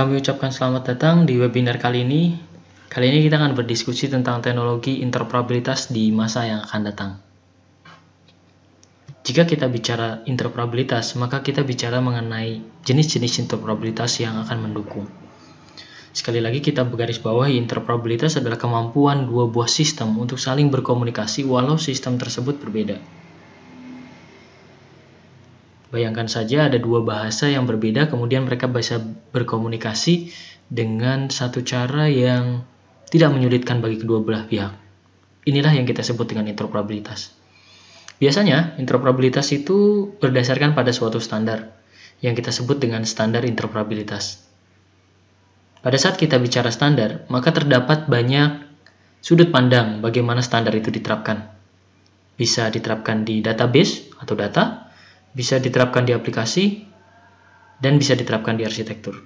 Kami ucapkan selamat datang di webinar kali ini. Kali ini kita akan berdiskusi tentang teknologi interoperabilitas di masa yang akan datang. Jika kita bicara interoperabilitas, maka kita bicara mengenai jenis-jenis interoperabilitas yang akan mendukung. Sekali lagi kita bergaris bawahi interoperabilitas adalah kemampuan dua buah sistem untuk saling berkomunikasi walau sistem tersebut berbeda. Bayangkan saja ada dua bahasa yang berbeda, kemudian mereka bisa berkomunikasi dengan satu cara yang tidak menyulitkan bagi kedua belah pihak. Inilah yang kita sebut dengan interoperabilitas. Biasanya, interoperabilitas itu berdasarkan pada suatu standar yang kita sebut dengan standar interoperabilitas. Pada saat kita bicara standar, maka terdapat banyak sudut pandang bagaimana standar itu diterapkan. Bisa diterapkan di database atau data, bisa diterapkan di aplikasi, dan bisa diterapkan di arsitektur.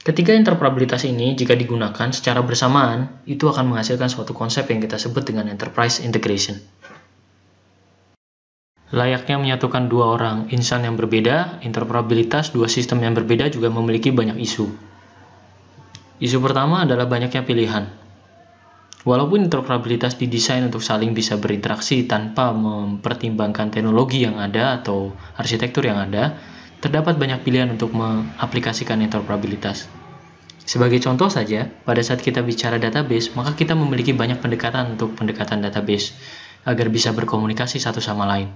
Ketiga interoperabilitas ini jika digunakan secara bersamaan, itu akan menghasilkan suatu konsep yang kita sebut dengan enterprise integration. Layaknya menyatukan dua orang insan yang berbeda, interoperabilitas dua sistem yang berbeda juga memiliki banyak isu. Isu pertama adalah banyaknya pilihan. Walaupun interoperabilitas didesain untuk saling bisa berinteraksi tanpa mempertimbangkan teknologi yang ada atau arsitektur yang ada, terdapat banyak pilihan untuk mengaplikasikan interoperabilitas. Sebagai contoh saja, pada saat kita bicara database, maka kita memiliki banyak pendekatan untuk pendekatan database agar bisa berkomunikasi satu sama lain.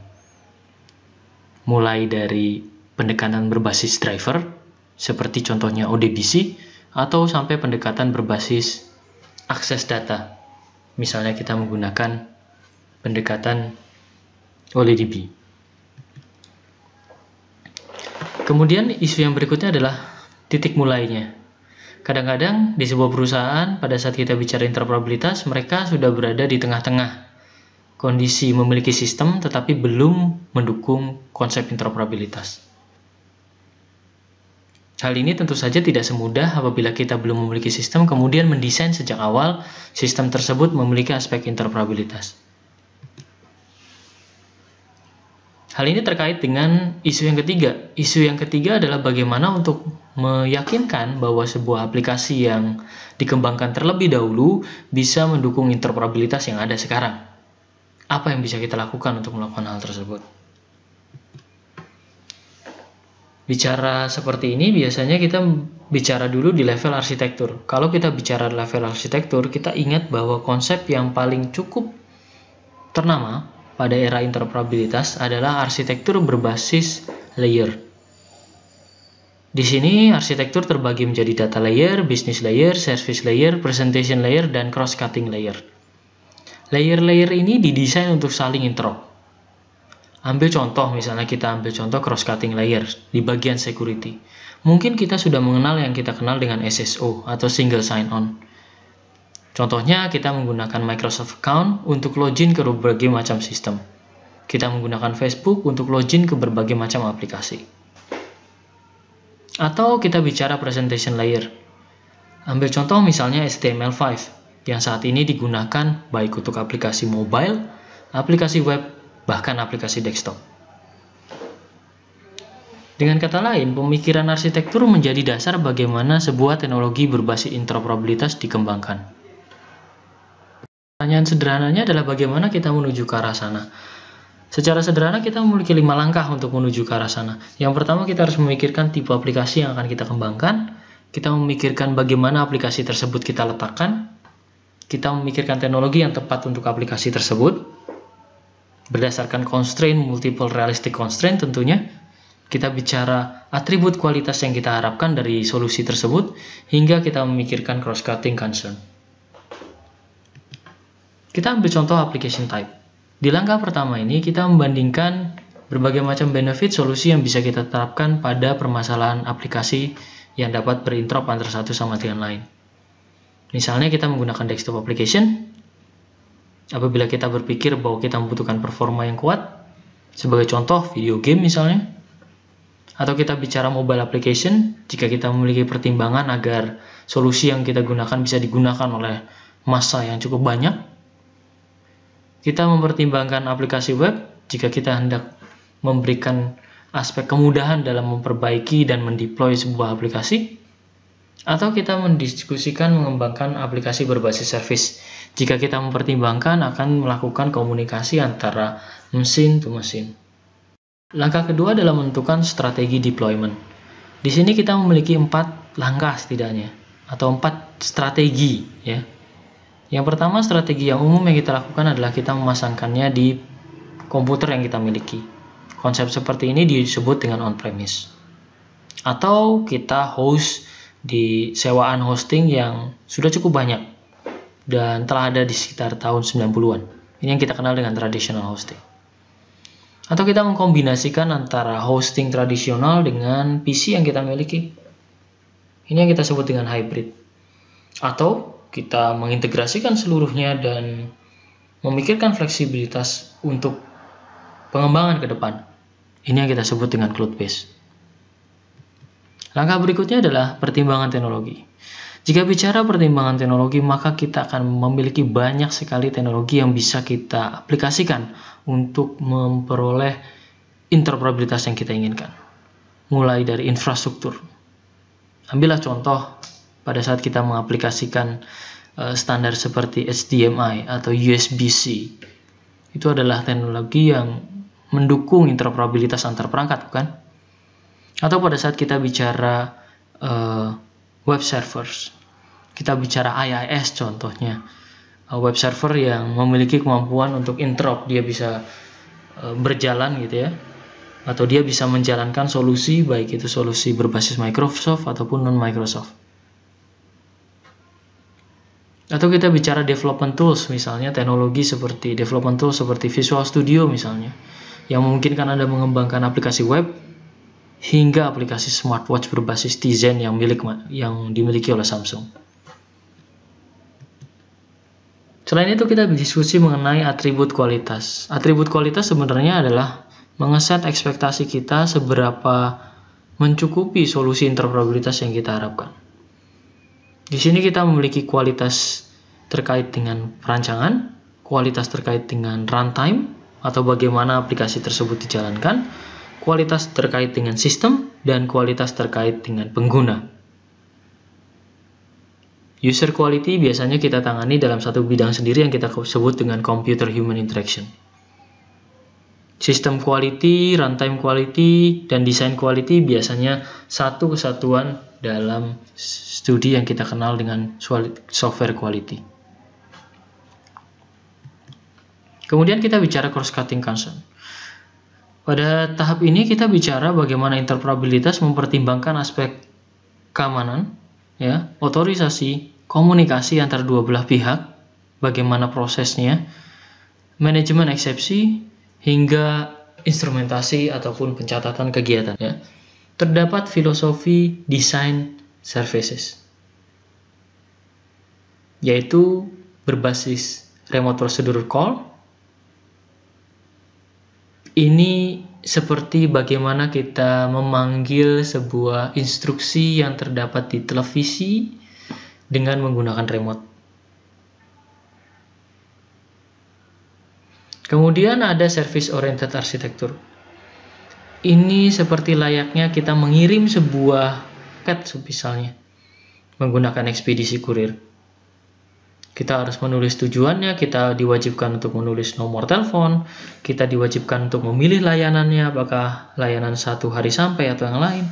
Mulai dari pendekatan berbasis driver, seperti contohnya ODBC, atau sampai pendekatan berbasis akses data. Misalnya kita menggunakan pendekatan OLEDB. Kemudian isu yang berikutnya adalah titik mulainya. Kadang-kadang di sebuah perusahaan pada saat kita bicara interoperabilitas mereka sudah berada di tengah-tengah kondisi memiliki sistem tetapi belum mendukung konsep interoperabilitas. Hal ini tentu saja tidak semudah apabila kita belum memiliki sistem, kemudian mendesain sejak awal sistem tersebut memiliki aspek interoperabilitas. Hal ini terkait dengan isu yang ketiga. Isu yang ketiga adalah bagaimana untuk meyakinkan bahwa sebuah aplikasi yang dikembangkan terlebih dahulu bisa mendukung interoperabilitas yang ada sekarang. Apa yang bisa kita lakukan untuk melakukan hal tersebut? bicara seperti ini biasanya kita bicara dulu di level arsitektur. Kalau kita bicara di level arsitektur, kita ingat bahwa konsep yang paling cukup ternama pada era interoperabilitas adalah arsitektur berbasis layer. Di sini arsitektur terbagi menjadi data layer, business layer, service layer, presentation layer, dan cross-cutting layer. Layer-layer ini didesain untuk saling interop Ambil contoh, misalnya kita ambil contoh cross-cutting layer di bagian security. Mungkin kita sudah mengenal yang kita kenal dengan SSO atau single sign-on. Contohnya, kita menggunakan Microsoft Account untuk login ke berbagai macam sistem. Kita menggunakan Facebook untuk login ke berbagai macam aplikasi. Atau kita bicara presentation layer. Ambil contoh misalnya HTML5 yang saat ini digunakan baik untuk aplikasi mobile, aplikasi web, bahkan aplikasi desktop. Dengan kata lain, pemikiran arsitektur menjadi dasar bagaimana sebuah teknologi berbasis interoperabilitas dikembangkan. Pertanyaan sederhananya adalah bagaimana kita menuju ke arah sana. Secara sederhana kita memiliki lima langkah untuk menuju ke arah sana. Yang pertama kita harus memikirkan tipe aplikasi yang akan kita kembangkan, kita memikirkan bagaimana aplikasi tersebut kita letakkan, kita memikirkan teknologi yang tepat untuk aplikasi tersebut, Berdasarkan constraint, multiple realistic constraint tentunya, kita bicara atribut kualitas yang kita harapkan dari solusi tersebut hingga kita memikirkan cross-cutting concern. Kita ambil contoh application type. Di langkah pertama ini, kita membandingkan berbagai macam benefit solusi yang bisa kita terapkan pada permasalahan aplikasi yang dapat berinterop antara satu sama dengan lain. Misalnya kita menggunakan desktop application, Apabila kita berpikir bahwa kita membutuhkan performa yang kuat, sebagai contoh video game misalnya, atau kita bicara mobile application, jika kita memiliki pertimbangan agar solusi yang kita gunakan bisa digunakan oleh masa yang cukup banyak, kita mempertimbangkan aplikasi web jika kita hendak memberikan aspek kemudahan dalam memperbaiki dan mendeploy sebuah aplikasi, atau kita mendiskusikan mengembangkan aplikasi berbasis service jika kita mempertimbangkan akan melakukan komunikasi antara mesin to mesin. Langkah kedua adalah menentukan strategi deployment. Di sini kita memiliki empat langkah setidaknya, atau empat strategi. ya. Yang pertama, strategi yang umum yang kita lakukan adalah kita memasangkannya di komputer yang kita miliki. Konsep seperti ini disebut dengan on-premise. Atau kita host di sewaan hosting yang sudah cukup banyak dan telah ada di sekitar tahun 90-an. Ini yang kita kenal dengan traditional hosting. Atau kita mengkombinasikan antara hosting tradisional dengan PC yang kita miliki. Ini yang kita sebut dengan hybrid. Atau kita mengintegrasikan seluruhnya dan memikirkan fleksibilitas untuk pengembangan ke depan. Ini yang kita sebut dengan cloud-based. Langkah berikutnya adalah pertimbangan teknologi. Jika bicara pertimbangan teknologi, maka kita akan memiliki banyak sekali teknologi yang bisa kita aplikasikan untuk memperoleh interoperabilitas yang kita inginkan. Mulai dari infrastruktur. Ambillah contoh pada saat kita mengaplikasikan eh, standar seperti HDMI atau USB-C. Itu adalah teknologi yang mendukung interoperabilitas antar perangkat, bukan? Atau pada saat kita bicara eh, web servers. Kita bicara IIS contohnya. Eh, web server yang memiliki kemampuan untuk interop, dia bisa eh, berjalan gitu ya. Atau dia bisa menjalankan solusi baik itu solusi berbasis Microsoft ataupun non Microsoft. Atau kita bicara development tools misalnya teknologi seperti development tools seperti Visual Studio misalnya yang memungkinkan Anda mengembangkan aplikasi web hingga aplikasi smartwatch berbasis Tizen yang milik yang dimiliki oleh Samsung. Selain itu kita berdiskusi mengenai atribut kualitas. Atribut kualitas sebenarnya adalah mengeset ekspektasi kita seberapa mencukupi solusi interoperabilitas yang kita harapkan. Di sini kita memiliki kualitas terkait dengan perancangan, kualitas terkait dengan runtime atau bagaimana aplikasi tersebut dijalankan, kualitas terkait dengan sistem, dan kualitas terkait dengan pengguna. User quality biasanya kita tangani dalam satu bidang sendiri yang kita sebut dengan computer human interaction. Sistem quality, runtime quality, dan design quality biasanya satu kesatuan dalam studi yang kita kenal dengan software quality. Kemudian kita bicara cross-cutting concern. Pada tahap ini kita bicara bagaimana interoperabilitas mempertimbangkan aspek keamanan, ya, otorisasi, komunikasi antar dua belah pihak, bagaimana prosesnya, manajemen eksepsi, hingga instrumentasi ataupun pencatatan kegiatan. Ya. Terdapat filosofi design services, yaitu berbasis remote procedure call, ini seperti bagaimana kita memanggil sebuah instruksi yang terdapat di televisi dengan menggunakan remote. Kemudian ada service oriented arsitektur. Ini seperti layaknya kita mengirim sebuah paket misalnya menggunakan ekspedisi kurir kita harus menulis tujuannya, kita diwajibkan untuk menulis nomor telepon, kita diwajibkan untuk memilih layanannya, apakah layanan satu hari sampai atau yang lain.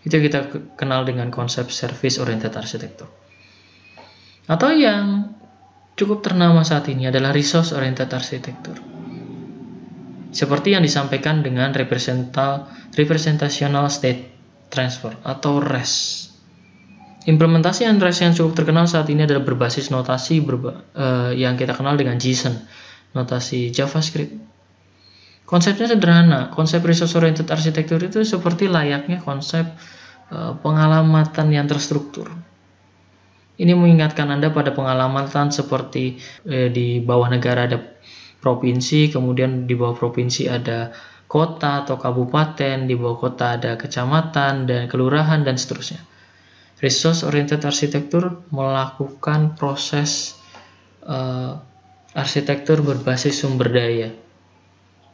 Itu kita kenal dengan konsep service oriented arsitektur. Atau yang cukup ternama saat ini adalah resource oriented arsitektur. Seperti yang disampaikan dengan representational state transfer atau REST. Implementasi Android yang cukup terkenal saat ini adalah berbasis notasi berba uh, yang kita kenal dengan JSON, notasi JavaScript. Konsepnya sederhana, konsep resource oriented architecture itu seperti layaknya konsep uh, pengalamatan yang terstruktur. Ini mengingatkan Anda pada pengalaman seperti eh, di bawah negara ada provinsi, kemudian di bawah provinsi ada kota atau kabupaten, di bawah kota ada kecamatan dan kelurahan dan seterusnya. Resource oriented arsitektur melakukan proses uh, arsitektur berbasis sumber daya.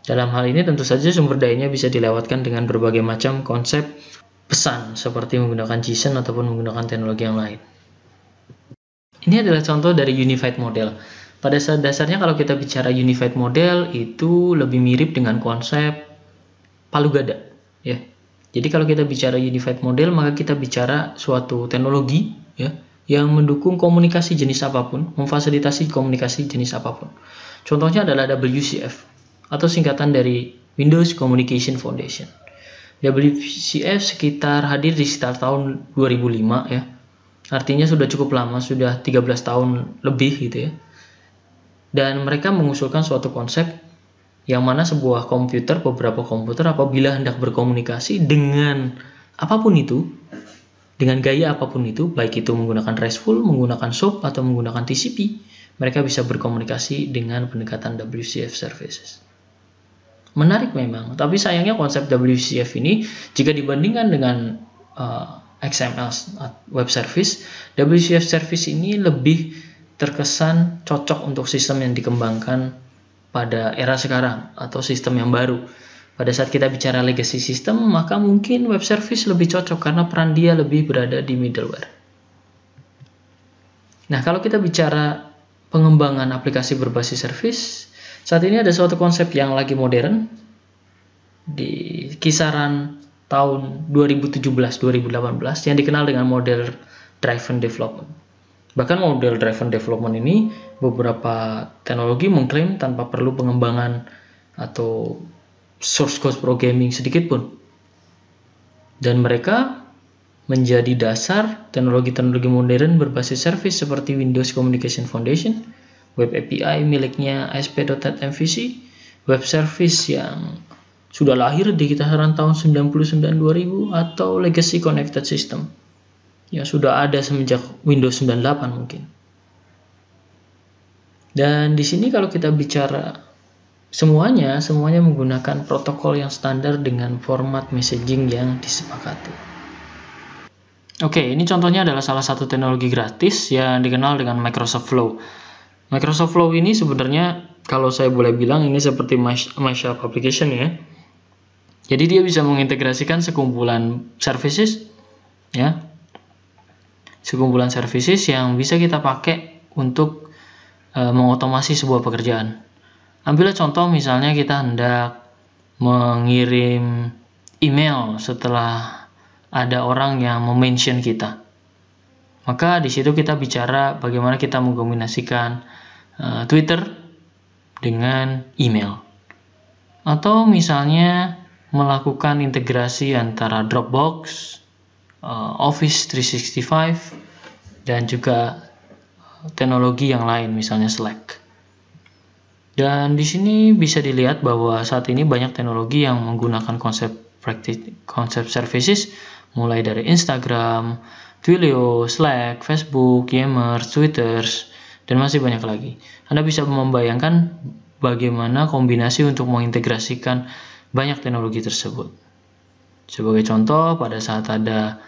Dalam hal ini tentu saja sumber dayanya bisa dilewatkan dengan berbagai macam konsep pesan seperti menggunakan JSON ataupun menggunakan teknologi yang lain. Ini adalah contoh dari unified model. Pada dasarnya kalau kita bicara unified model itu lebih mirip dengan konsep palu gada, ya. Jadi kalau kita bicara unified model maka kita bicara suatu teknologi ya yang mendukung komunikasi jenis apapun, memfasilitasi komunikasi jenis apapun. Contohnya adalah WCF atau singkatan dari Windows Communication Foundation. WCF sekitar hadir di sekitar tahun 2005 ya. Artinya sudah cukup lama, sudah 13 tahun lebih gitu ya. Dan mereka mengusulkan suatu konsep yang mana sebuah komputer, beberapa komputer apabila hendak berkomunikasi dengan apapun itu, dengan gaya apapun itu, baik itu menggunakan RESTful, menggunakan SOAP, atau menggunakan TCP, mereka bisa berkomunikasi dengan pendekatan WCF services. Menarik memang, tapi sayangnya konsep WCF ini jika dibandingkan dengan uh, eh, XML web service, WCF service ini lebih terkesan cocok untuk sistem yang dikembangkan pada era sekarang atau sistem yang baru. Pada saat kita bicara legacy system, maka mungkin web service lebih cocok karena peran dia lebih berada di middleware. Nah, kalau kita bicara pengembangan aplikasi berbasis service, saat ini ada suatu konsep yang lagi modern di kisaran tahun 2017-2018 yang dikenal dengan model driven development. Bahkan model driven development ini beberapa teknologi mengklaim tanpa perlu pengembangan atau source code programming sedikit pun. Dan mereka menjadi dasar teknologi-teknologi modern berbasis service seperti Windows Communication Foundation, Web API miliknya ASP.NET MVC, web service yang sudah lahir di kisaran tahun 99-2000 atau legacy connected system. Ya sudah ada semenjak Windows 98 mungkin. Dan di sini kalau kita bicara semuanya, semuanya menggunakan protokol yang standar dengan format messaging yang disepakati. Oke, ini contohnya adalah salah satu teknologi gratis yang dikenal dengan Microsoft Flow. Microsoft Flow ini sebenarnya kalau saya boleh bilang ini seperti mashup application ya. Jadi dia bisa mengintegrasikan sekumpulan services ya sekumpulan services yang bisa kita pakai untuk e, mengotomasi sebuah pekerjaan. Ambillah contoh misalnya kita hendak mengirim email setelah ada orang yang mention kita. Maka di situ kita bicara bagaimana kita mengkombinasikan e, Twitter dengan email. Atau misalnya melakukan integrasi antara Dropbox uh, Office 365 dan juga uh, teknologi yang lain misalnya Slack. Dan di sini bisa dilihat bahwa saat ini banyak teknologi yang menggunakan konsep praktik konsep services mulai dari Instagram, Twilio, Slack, Facebook, Yammer, Twitter, dan masih banyak lagi. Anda bisa membayangkan bagaimana kombinasi untuk mengintegrasikan banyak teknologi tersebut. Sebagai contoh, pada saat ada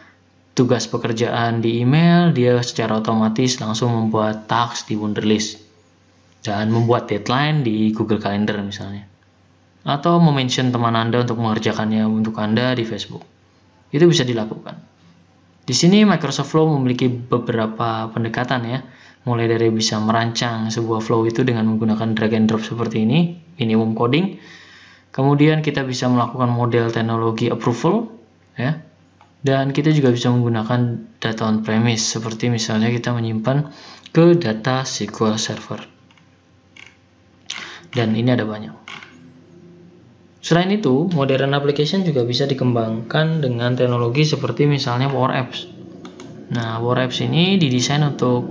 tugas pekerjaan di email, dia secara otomatis langsung membuat task di Wunderlist dan membuat deadline di Google Calendar misalnya. Atau mention teman Anda untuk mengerjakannya untuk Anda di Facebook. Itu bisa dilakukan. Di sini Microsoft Flow memiliki beberapa pendekatan ya, mulai dari bisa merancang sebuah flow itu dengan menggunakan drag and drop seperti ini, minimum coding. Kemudian kita bisa melakukan model teknologi approval ya, dan kita juga bisa menggunakan data on-premise, seperti misalnya kita menyimpan ke data SQL Server. Dan ini ada banyak. Selain itu, modern application juga bisa dikembangkan dengan teknologi seperti misalnya Power Apps. Nah, Power Apps ini didesain untuk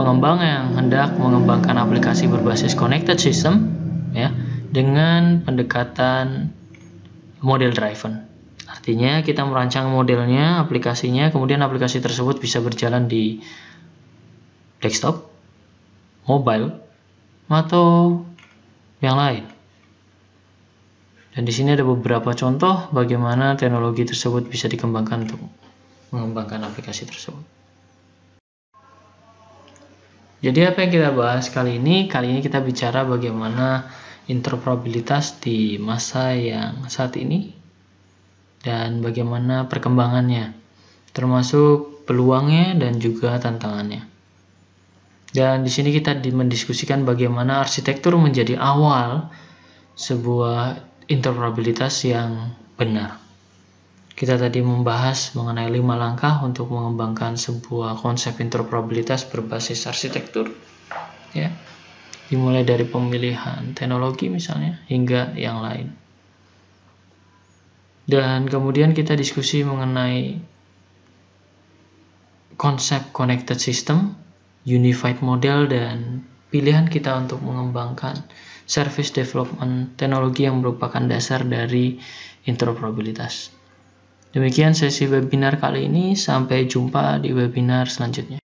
pengembang yang hendak mengembangkan aplikasi berbasis connected system ya dengan pendekatan model driven. Artinya kita merancang modelnya, aplikasinya, kemudian aplikasi tersebut bisa berjalan di desktop, mobile, atau yang lain. Dan di sini ada beberapa contoh bagaimana teknologi tersebut bisa dikembangkan untuk mengembangkan aplikasi tersebut. Jadi apa yang kita bahas kali ini? Kali ini kita bicara bagaimana interoperabilitas di masa yang saat ini dan bagaimana perkembangannya, termasuk peluangnya dan juga tantangannya. Dan di sini kita mendiskusikan bagaimana arsitektur menjadi awal sebuah interoperabilitas yang benar. Kita tadi membahas mengenai lima langkah untuk mengembangkan sebuah konsep interoperabilitas berbasis arsitektur, ya, dimulai dari pemilihan teknologi misalnya hingga yang lain. Dan kemudian kita diskusi mengenai konsep connected system, unified model, dan pilihan kita untuk mengembangkan service development teknologi yang merupakan dasar dari interoperabilitas. Demikian sesi webinar kali ini, sampai jumpa di webinar selanjutnya.